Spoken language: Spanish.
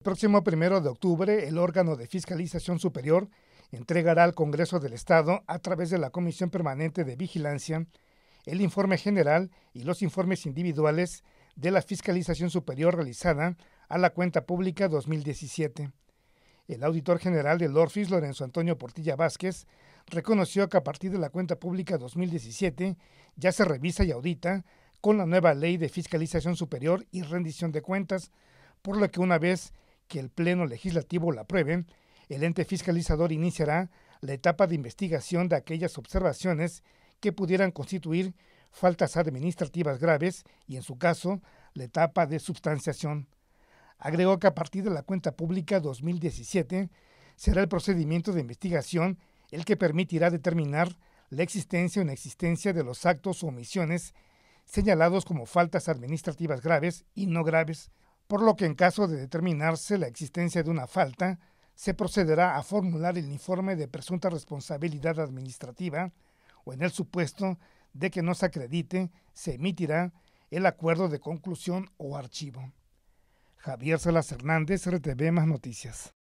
El próximo primero de octubre, el órgano de fiscalización superior entregará al Congreso del Estado, a través de la Comisión Permanente de Vigilancia, el informe general y los informes individuales de la fiscalización superior realizada a la cuenta pública 2017. El auditor general del ORFIS, Lorenzo Antonio Portilla Vázquez, reconoció que a partir de la cuenta pública 2017 ya se revisa y audita con la nueva ley de fiscalización superior y rendición de cuentas, por lo que una vez que el Pleno Legislativo la apruebe, el ente fiscalizador iniciará la etapa de investigación de aquellas observaciones que pudieran constituir faltas administrativas graves y, en su caso, la etapa de sustanciación. Agregó que a partir de la cuenta pública 2017 será el procedimiento de investigación el que permitirá determinar la existencia o inexistencia de los actos o omisiones señalados como faltas administrativas graves y no graves, por lo que en caso de determinarse la existencia de una falta, se procederá a formular el informe de presunta responsabilidad administrativa o en el supuesto de que no se acredite, se emitirá el acuerdo de conclusión o archivo. Javier Salas Hernández, RTV Más Noticias.